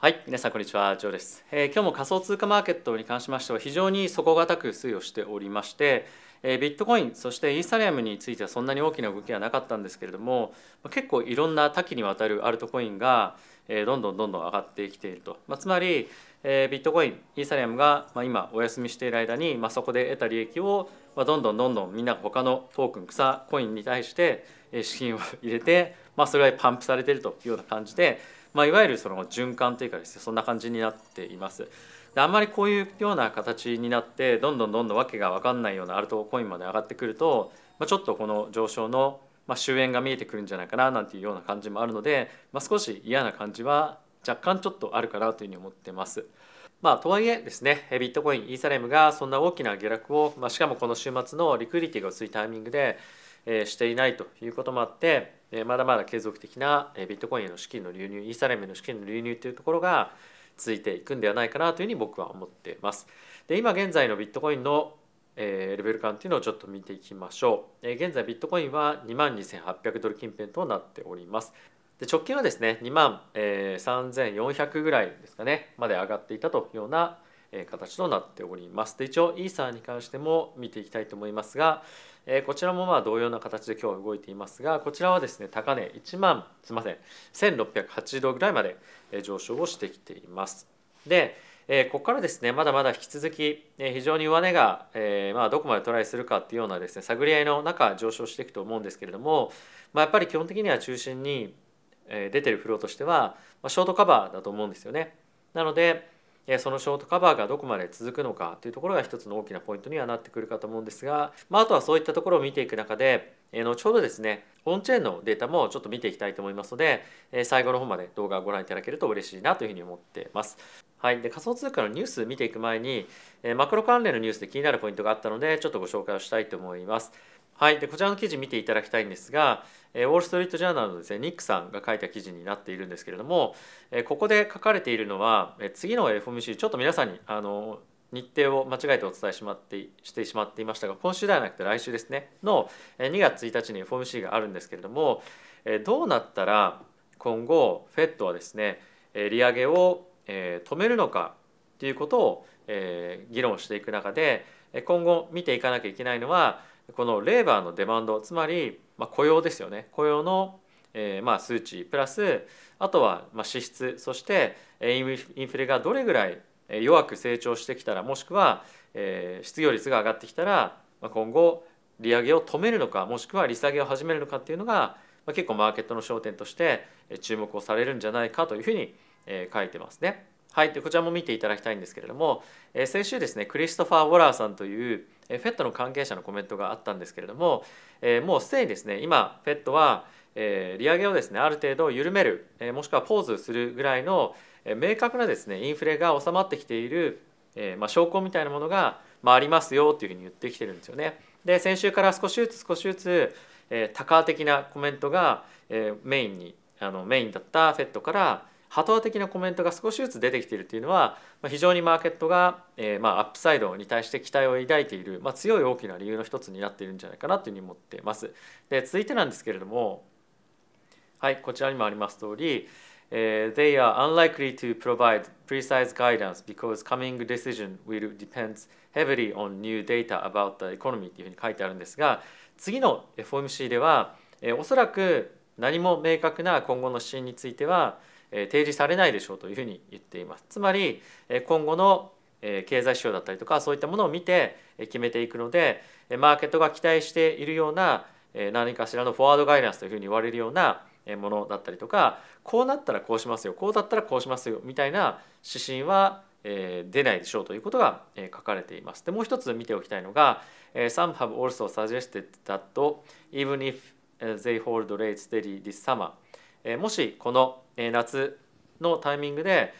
はい、皆さんこんにちは、ジョーです、えー、今日も仮想通貨マーケットに関しましては非常に底堅く推移をしておりまして、えー、ビットコイン、そしてイーサリアムについてはそんなに大きな動きはなかったんですけれども、結構いろんな多岐にわたるアルトコインが、えー、どんどんどんどん上がってきていると、まあ、つまり、えー、ビットコイン、イーサリアムが、まあ、今お休みしている間に、まあ、そこで得た利益を、まあ、どんどんどんどんみんなが他のトークン、草コインに対して資金を入れて、まあ、それはパンプされているというような感じで、まあ、いわゆるその循環というかですねそんな感じになっています。であんまりこういうような形になってどんどんどんどん訳が分かんないようなアルトコインまで上がってくると、まあ、ちょっとこの上昇のまあ、終焉が見えてくるんじゃないかななんていうような感じもあるので、まあ、少し嫌な感じは若干ちょっとあるかなというふうに思ってます。まあ、とはいえですねビットコインイーサレムがそんな大きな下落を、まあ、しかもこの週末のリクイリティが薄いタイミングでしていないということもあってまだまだ継続的なビットコインへの資金の流入イーサレムへの資金の流入というところが続いていくんではないかなというふうに僕は思っています。で今現在のビットコインのレベル感というのをちょっと見ていきましょう。現在ビットコインは22,800ドル近辺となっております。で直近はですね2万3400ぐらいですかねまで上がっていたというような形となっております。で一応イーサーに関しても見ていきたいと思いますがえこちらもまあ同様な形で今日は動いていますがこちらはですね高値1万すいません1680度ぐらいまで上昇をしてきています。でここからですねまだまだ引き続き非常に上値が、えまあ、どこまでトライするかっていうようなですね探り合いの中上昇していくと思うんですけれども、まあ、やっぱり基本的には中心に出てるフローとしては、まあ、ショートカバーだと思うんですよね。なのでそのショートカバーがどこまで続くのかというところが一つの大きなポイントにはなってくるかと思うんですが、まあ、あとはそういったところを見ていく中で後ほどですねオンチェーンのデータもちょっと見ていきたいと思いますので最後の方まで動画をご覧いただけると嬉しいなというふうに思ってます。はい、で仮想通貨のニュース見ていく前にマクロ関連のニュースで気になるポイントがあったのでちょっとご紹介をしたいと思います。はい、でこちらの記事見ていただきたいんですがウォール・ストリート・ジャーナルのですねニックさんが書いた記事になっているんですけれどもここで書かれているのは次の FOMC ちょっと皆さんにあの日程を間違えてお伝えしまってしてしまっていましたが今週ではなくて来週ですねの2月1日に FOMC があるんですけれどもどうなったら今後 FED はですね利上げを止めるのかということを議論していく中で今後見ていかなきゃいけないのはこのレーバーのデマンドつまりまあ、雇用ですよね雇用の、えー、まあ数値プラスあとはまあ支出そしてインフレがどれぐらい弱く成長してきたらもしくは、えー、失業率が上がってきたら、まあ、今後利上げを止めるのかもしくは利下げを始めるのかっていうのが、まあ、結構マーケットの焦点として注目をされるんじゃないかというふうに書いてますね。はい、でこちらも見ていただきたいんですけれども、えー、先週ですねクリストファー・ウォラーさんという、えー、フェットの関係者のコメントがあったんですけれども、えー、もうすでにですね今フェットは、えー、利上げをですねある程度緩める、えー、もしくはポーズするぐらいの、えー、明確なですねインフレが収まってきている、えーまあ、証拠みたいなものが、まあ、ありますよというふうに言ってきてるんですよね。で先週から少しずつ少しずつ、えー、多的なコメントが、えー、メインにあのメインだったフェットから波動的なコメントが少しずつ出てきているというのは、まあ、非常にマーケットが、えー、まあアップサイドに対して期待を抱いている、まあ、強い大きな理由の一つになっているんじゃないかなというふうに思っています。で続いてなんですけれどもはいこちらにもあります通り、えー、They are unlikely to provide precise guidance because coming decision will depends heavily on new data about the economy というふうに書いてあるんですが次の FOMC では、えー、おそらく何も明確な今後の支援については提示されないでしょうというふうに言っています。つまり今後の経済指標だったりとかそういったものを見て決めていくのでマーケットが期待しているような何かしらのフォワードガイダンスというふうに言われるようなものだったりとかこうなったらこうしますよこうだったらこうしますよみたいな指針は出ないでしょうということが書かれています。でもう一つ見ておきたいのが「Some have also suggested that even if they hold rates steady this summer」えもしこの夏のタイミングで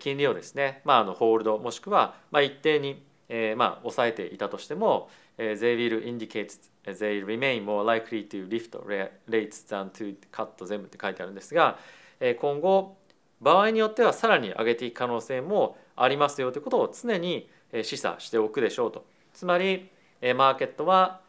金利をですね、まあ、あのホールドもしくはま一定にまあ抑えていたとしても they will indicate they remain more likely to lift rates than to cut 全部って書いてあるんですが今後場合によってはさらに上げていく可能性もありますよということを常に示唆しておくでしょうと。つまりマーケットは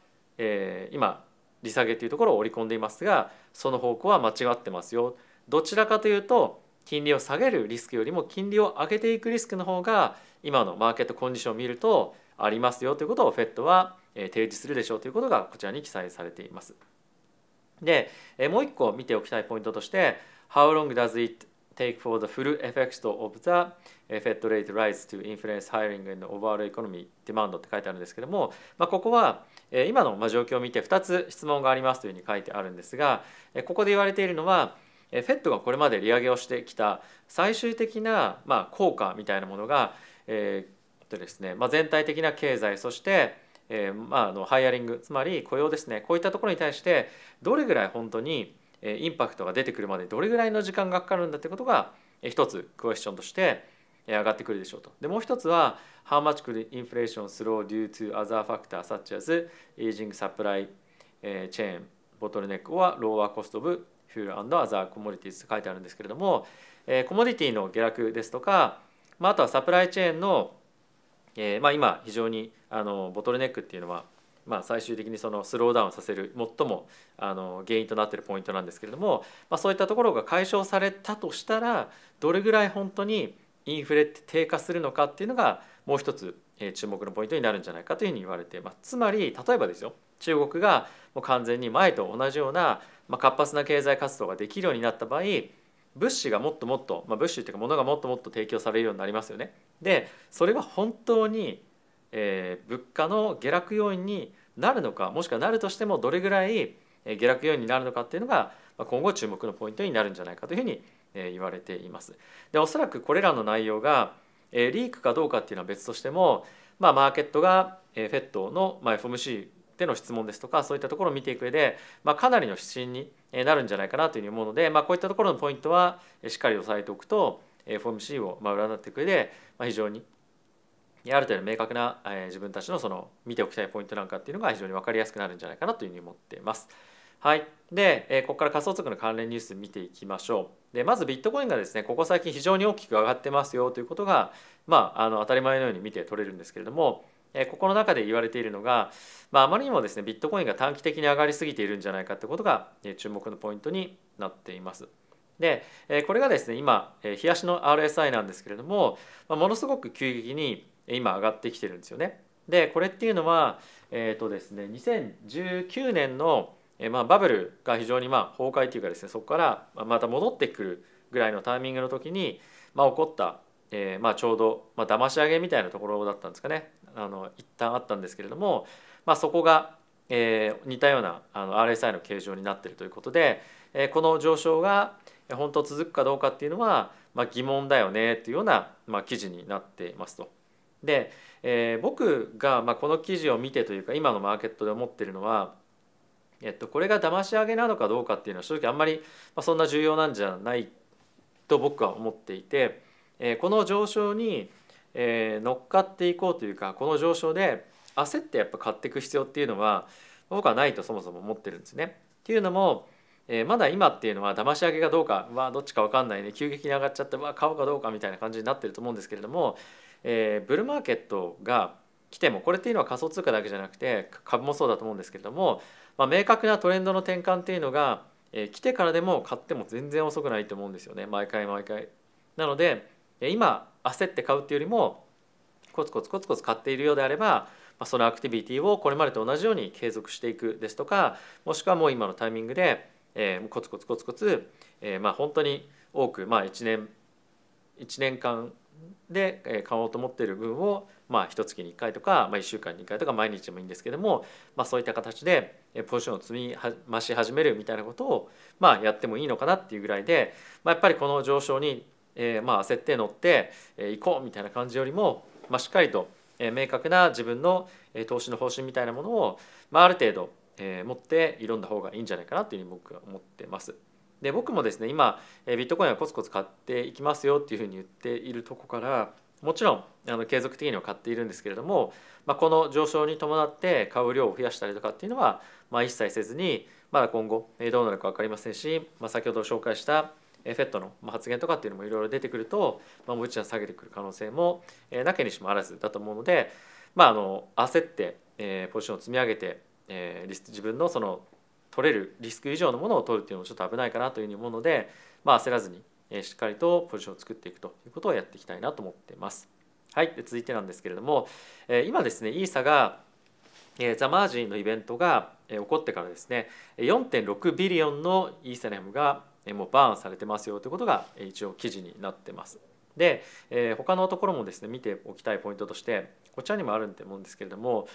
今利下げというところを織り込んでいますがその方向は間違ってますよどちらかというと金利を下げるリスクよりも金利を上げていくリスクの方が今のマーケットコンディションを見るとありますよということを f e トは提示するでしょうということがこちらに記載されています。でもう一個見ておきたいポイントとして「How long does it take for the full effect of the Fed rate rise to influence hiring and overall economy demand」って書いてあるんですけども、まあ、ここは今の状況を見て2つ質問がありますというふうに書いてあるんですがここで言われているのは FED がこれまで利上げをしてきた最終的なま効果みたいなものがえとですねま全体的な経済そしてえまあのハイアリングつまり雇用ですねこういったところに対してどれぐらい本当にインパクトが出てくるまでどれぐらいの時間がかかるんだってことが一つクエスチョンとして上がってくるでしょうと。でもう一つは How much could inflation slow due to other factors such as aging supply chain bottleneck or lower cost of fuel and other commodities と書いてあるんですけれども、えー、コモディティの下落ですとか、まあ、あとはサプライチェーンの、えーまあ、今非常にあのボトルネックっていうのは、まあ、最終的にそのスローダウンさせる最もあの原因となっているポイントなんですけれども、まあ、そういったところが解消されたとしたらどれぐらい本当にインフレって低下するのかっていうのがもう一つ注目のポイントになるんじゃないかというふうに言われていますつまり例えばですよ中国がもう完全に前と同じような活発な経済活動ができるようになった場合物資がもっともっと、まあ、物資っていうか物がもっともっと提供されるようになりますよね。でそれが本当に、えー、物価の下落要因になるのかもしくはなるとしてもどれぐらい下落要因になるのかっていうのが今後注目のポイントになるんじゃないかというふうに言われています。でおそらくこれらの内容がリークかどうかっていうのは別としても、まあ、マーケットが FED の FOMC での質問ですとかそういったところを見ていく上で、まあ、かなりの指針になるんじゃないかなというふうに思うので、まあ、こういったところのポイントはしっかり押さえておくと FOMC を占っていく上で非常にある程度明確な自分たちのその見ておきたいポイントなんかっていうのが非常に分かりやすくなるんじゃないかなというふうに思っています。はい。で、えここから仮想通貨の関連ニュース見ていきましょう。で、まずビットコインがですね、ここ最近非常に大きく上がってますよということが、まあ、あの当たり前のように見て取れるんですけれども、えここの中で言われているのが、まあ、あまりにもですね、ビットコインが短期的に上がりすぎているんじゃないかってことが、え注目のポイントになっています。で、えこれがですね、今、え冷やしの RSI なんですけれども、まものすごく急激に今上がってきてるんですよね。で、これっていうのは、えっ、ー、とですね、2019年のえまあ、バブルが非常にまあ崩壊というかですねそこからまた戻ってくるぐらいのタイミングの時に、まあ、起こった、えまあちょうど、まあ騙し上げみたいなところだったんですかねあの一旦あったんですけれども、まあ、そこが、え似たようなあの RSI の形状になっているということで、えこの上昇が本当続くかどうかっていうのは、まあ、疑問だよねっていうような、まあ、記事になっていますと。で、えー、僕が、まあ、この記事を見てというか今のマーケットで思っているのはえっと、これが騙し上げなのかどうかっていうのは正直あんまり、まそんな重要なんじゃないと僕は思っていて、えー、この上昇に、えー、乗っかっていこうというかこの上昇で焦ってやっぱ買っていく必要っていうのは僕はないとそもそも思ってるんですね。っていうのも、えー、まだ今っていうのは騙し上げがどうかはどっちか分かんないね急激に上がっちゃってわ買おうかどうかみたいな感じになってると思うんですけれども、えー、ブルーマーケットが来てもこれっていうのは仮想通貨だけじゃなくて株もそうだと思うんですけれどもまあ、明確なトレンドの転換っていうのが、えー、来てからでも買っても全然遅くないと思うんですよね毎回毎回。なので今焦って買うっていうよりもコツコツコツコツ買っているようであれば、まあ、そのアクティビティをこれまでと同じように継続していくですとかもしくはもう今のタイミングで、えー、コツコツコツコツ、えー、まあ本当に多く、まあ、1年1年間で買おうと思ってる分をまあ一月に1回とか、まあ、1週間に1回とか毎日でもいいんですけども、まあ、そういった形でポジションを積み増し始めるみたいなことを、まあ、やってもいいのかなっていうぐらいで、まあ、やっぱりこの上昇に、えー、まあ焦って乗ってい、えこうみたいな感じよりも、まあ、しっかりと明確な自分の投資の方針みたいなものを、まあ、ある程度持って挑んだ方がいいんじゃないかなというふうに僕は思ってます。で僕もですね今ビットコインはコツコツ買っていきますよっていうふうに言っているとこからもちろんあの継続的には買っているんですけれども、まあ、この上昇に伴って買う量を増やしたりとかっていうのは、まあ、一切せずにまだ今後どうなるか分かりませんし、まあ、先ほど紹介したェットの発言とかっていうのもいろいろ出てくると、まあ、もう一段下げてくる可能性もなけにしもあらずだと思うので、まあ、あの焦ってポジションを積み上げて自分のその取れるリスク以上のものを取るっていうのもちょっと危ないかなというふうに思うので、まあ、焦らずにしっかりとポジションを作っていくということをやっていきたいなと思っています。はい、で続いてなんですけれども今ですねイーサがザ・マージンのイベントが起こってからですね4.6ビリオンのイーサリアムがもうバーンされてますよということが一応記事になってます。で他のところもですね見ておきたいポイントとしてこちらにもあると思うんですけれども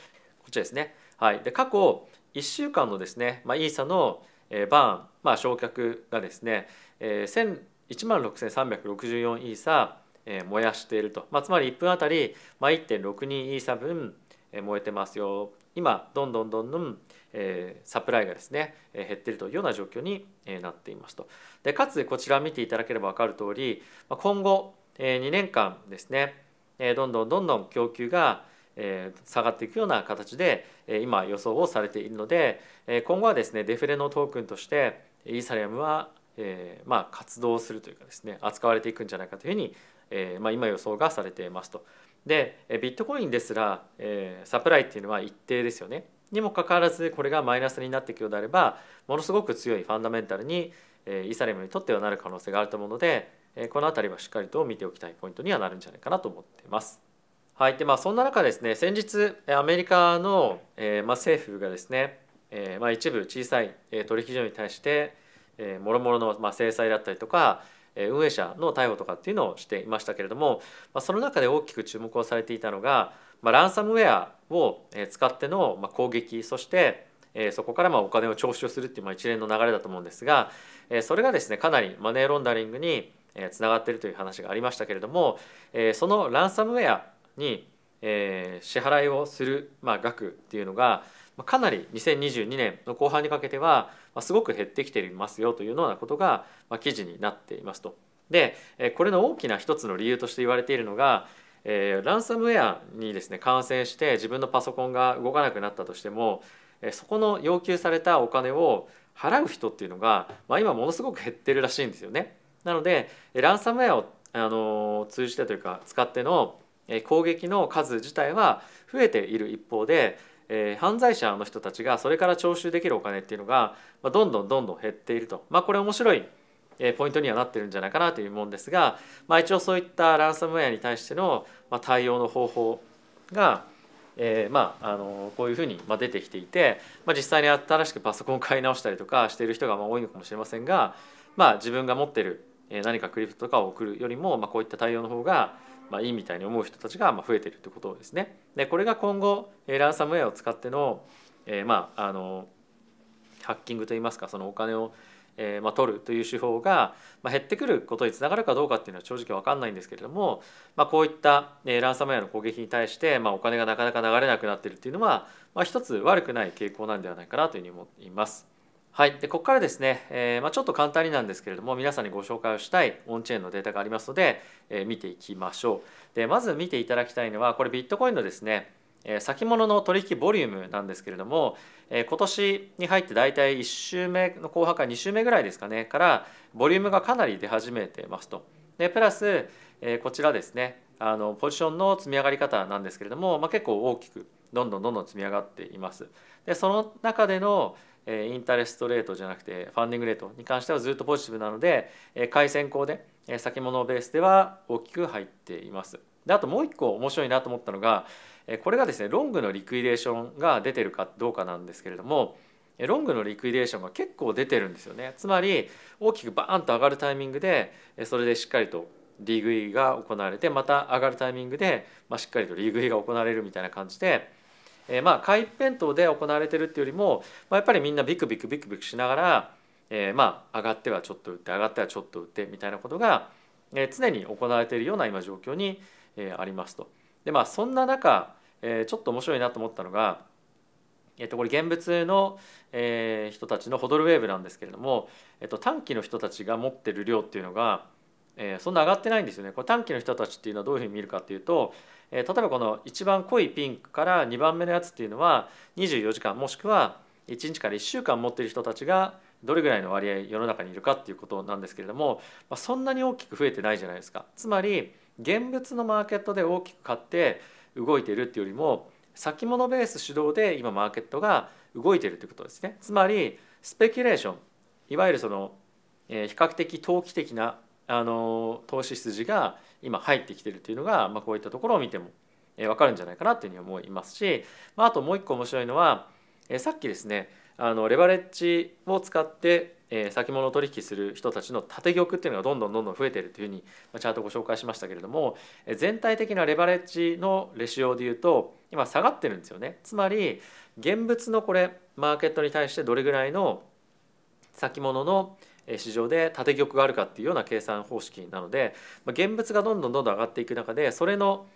こちらですね。はい、で過去1週間のですね、まあ、イーサのえバーン、まあ、焼却がですねえ1万6364イーサえ燃やしていると、まあ、つまり1分あたりまあ、1.62イーサ分え燃えてますよ今どんどんどんどんえサプライがですねえ減っているというような状況にえなっていますと。でかつこちら見ていただければ分かる通り、まあ、今後え2年間ですねえどんどんどんどん供給がえ下がっていくような形で、え今予想をされているので、え今後はですねデフレのトークンとしてイーサリアムは、えまあ、活動するというかですね扱われていくんじゃないかというふうに、えまあ、今予想がされていますと。でビットコインですら、えサプライっていうのは一定ですよね。にもかかわらずこれがマイナスになっていくようであればものすごく強いファンダメンタルに、えイーサリアムにとってはなる可能性があると思うので、えこの辺りはしっかりと見ておきたいポイントにはなるんじゃないかなと思っています。はいでまあ、そんな中ですね先日アメリカの、えー、まあ、政府がですね、えー、まあ、一部小さい取引所に対してもろもろの、まあ、制裁だったりとか運営者の逮捕とかっていうのをしていましたけれども、まあ、その中で大きく注目をされていたのが、まあ、ランサムウェアを使っての攻撃そしてそこからまあお金を徴収するっていう一連の流れだと思うんですがそれがですねかなりマネーロンダリングにつながっているという話がありましたけれどもそのランサムウェアに、えー、支払いをする、まあ、額っていうのがかなり2022年の後半にかけてはすごく減ってきていますよというようなことが記事になっていますと。でこれの大きな一つの理由として言われているのが、えー、ランサムウェアにですね感染して自分のパソコンが動かなくなったとしてもそこの要求されたお金を払う人っていうのが、まあ、今ものすごく減ってるらしいんですよね。なのでランサムウェアをあの通じてというか使っての攻撃の数自体は増えている一方でえー、犯罪者の人たちがそれから徴収できるお金っていうのが、まどんどんどんどん減っていると、まあ、これ面白い、えポイントにはなってるんじゃないかなというもんですが、まあ、一応そういったランサムウェアに対しての、ま対応の方法が、えー、まあ、あのこういうふうに出てきていて、まあ、実際に新しくパソコンを買い直したりとかしている人がま多いのかもしれませんが、まあ、自分が持ってる何かクリプトとかを送るよりも、まあ、こういった対応の方がまあ、いいみたいに思う人たちが増えてるってことですね。でこれが今後ランサムウェアを使っての,、えー、まああのハッキングといいますかそのお金を、えー、まあ、取るという手法が、まあ、減ってくることにつながるかどうかっていうのは正直分かんないんですけれども、まあ、こういった、えー、ランサムウェアの攻撃に対して、まお金がなかなか流れなくなってるっていうのは、まあ、一つ悪くない傾向なんではないかなというふうに思います。はい、でここからですね、えー、まあ、ちょっと簡単になんですけれども皆さんにご紹介をしたいオンチェーンのデータがありますので、えー、見ていきましょうでまず見ていただきたいのはこれビットコインのですね、えー、先物の取引ボリュームなんですけれども、え今年に入って大体1週目の後半から2週目ぐらいですかねからボリュームがかなり出始めてますとでプラス、えこちらですねあのポジションの積み上がり方なんですけれども、まあ、結構大きくどんどんどんどん積み上がっていますでその中でのインタレストレートじゃなくてファンディングレートに関してはずっとポジティブなので回線行で先物ベースでは大きく入っています。であともう一個面白いなと思ったのがこれがですねロングのリクイデーションが出てるかどうかなんですけれどもロングのリクイデーションが結構出てるんですよねつまり大きくバーンと上がるタイミングでそれでしっかりと利食いが行われてまた上がるタイミングで、ましっかりと利食いが行われるみたいな感じでえー、まあ会一辺倒で行われてるっていうよりも、まあ、やっぱりみんなビクビクビクビクしながら、えー、まあ上がってはちょっと打って上がってはちょっと打ってみたいなことが、えー、常に行われているような今状況に、えありますと。でまあそんな中、えー、ちょっと面白いなと思ったのが、えっと、これ現物の、え人たちのホドルウェーブなんですけれども、えっと、短期の人たちが持ってる量っていうのがえそんな上がってないんですよねこれ短期の人たちっていうのはどういうふうに見るかっていうと、え例えばこの一番濃いピンクから2番目のやつっていうのは24時間もしくは1日から1週間持ってる人たちがどれぐらいの割合世の中にいるかっていうことなんですけれども、まあ、そんなに大きく増えてないじゃないですか。つまり現物のマーケットで大きく買って動いているっていうよりも先物ベース主導で今マーケットが動いているということですね。つまりスペキュレーションいわゆるその比較的投機的なあの投資筋が今入ってきてるっていうのが、まあ、こういったところを見ても、えー、分かるんじゃないかなっていうふうに思いますし、まあ、あともう一個面白いのは、えー、さっきですねあのレバレッジを使って、えー、先物取引する人たちの縦玉っていうのがどんどんどんどん増えてるというふうに、まあ、チャートご紹介しましたけれども、えー、全体的なレバレッジのレシオでいうと今下がってるんですよね。つまり現物のこれマーケットに対してどれぐらいの先物の市場で縦玉があるかっていうような計算方式なので現物がどんどんどんどん上がっていく中でそれの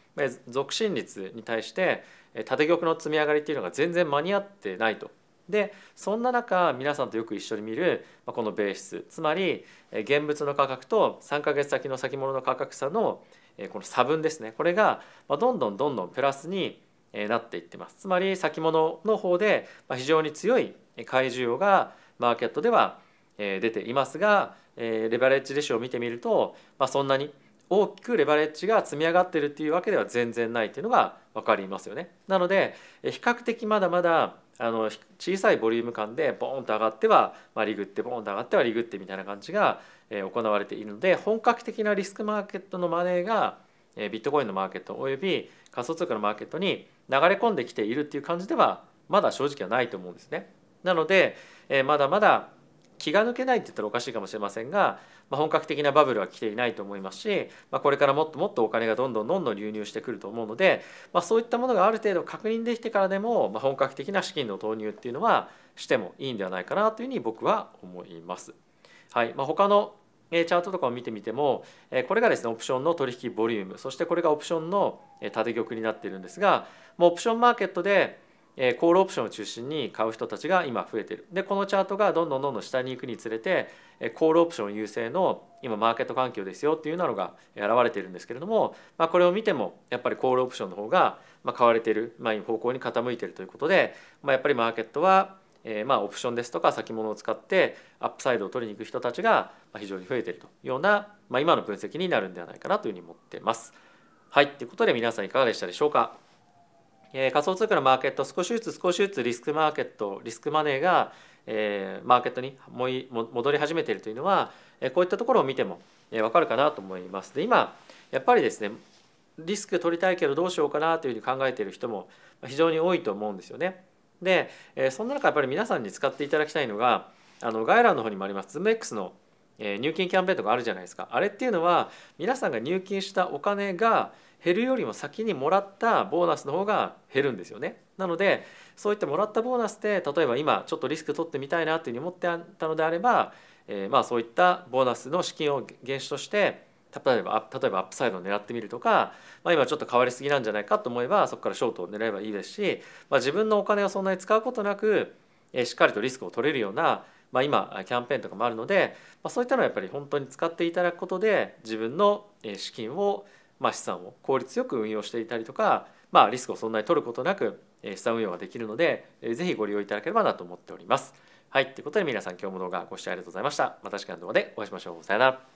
続伸率に対して縦玉の積み上がりっていうのが全然間に合ってないと。でそんな中皆さんとよく一緒に見るこのベースつまり現物の価格と3か月先の先物の価格差のこの差分ですねこれがどんどんどんどんプラスになっていってますつまり先物の方で非常に強い買い需要がマーケットでは出ていますがレバレッジレシオを見てみると、まあ、そんなに大きくレバレッジが積み上がってるっていうわけでは全然ないっていうのが分かりますよね。なので比較的まだまだあの小さいボリューム感でボーンと上がっては、まあ、リグってボーンと上がってはリグってみたいな感じが行われているので本格的なリスクマーケットのマネーがビットコインのマーケットおよび仮想通貨のマーケットに流れ込んできているっていう感じではまだ正直はないと思うんですね。なのでまだまだ気が抜けないって言ったらおかしいかもしれませんが、まあ、本格的なバブルは来ていないと思いますし、まあ、これからもっともっとお金がどんどんどんどん流入してくると思うので、まあ、そういったものがある程度確認できてからでも、まあ、本格的な資金の投入っていうのはしてもいいんではないかなというふうに僕は思います。はいまあ、他のチャートとかを見てみてもこれがですねオプションの取引ボリュームそしてこれがオプションの縦玉になっているんですがもうオプションマーケットでえコールオプションを中心に買う人たちが今増えてるでこのチャートがどんどんどんどん下に行くにつれて、えコールオプション優勢の今マーケット環境ですよっていうなのが現れているんですけれども、まあ、これを見てもやっぱりコールオプションの方が買われてる、まあ、方向に傾いてるということで、まあ、やっぱりマーケットはえまあオプションですとか先物を使ってアップサイドを取りに行く人たちが非常に増えているというような、まあ、今の分析になるんではないかなというふうに思ってます。はいということで皆さんいかがでしたでしょうか。え仮想通貨のマーケット少しずつ少しずつリスクマーケットリスクマネーが、えマーケットに戻り始めているというのは、えこういったところを見ても、え分かるかなと思います。で今やっぱりですねリスク取りたいけどどうしようかなというふうに考えている人も非常に多いと思うんですよね。で、えそんな中やっぱり皆さんに使っていただきたいのがあの概要欄の方にもあります ZoomX のえ入金キャンペーンとかあるじゃないですかあれっていうのは皆さんが入金したお金が減るよりも先にもらったボーナスの方が減るんですよね。なのでそういったもらったボーナスで例えば今ちょっとリスク取ってみたいなというふうに思ってあったのであれば、えー、まあそういったボーナスの資金を原資として例えば例えばアップサイドを狙ってみるとか、まあ、今ちょっと変わりすぎなんじゃないかと思えばそこからショートを狙えばいいですし、まあ、自分のお金をそんなに使うことなくしっかりとリスクを取れるようなまあ、今キャンペーンとかもあるので、まあ、そういったのはやっぱり本当に使っていただくことで自分の資金を、まあ、資産を効率よく運用していたりとか、まあ、リスクをそんなに取ることなく資産運用ができるので是非ご利用いただければなと思っております。はい、ということで皆さん今日も動画ご視聴ありがとうございました。また次回の動画でお会いしましょう。さよなら。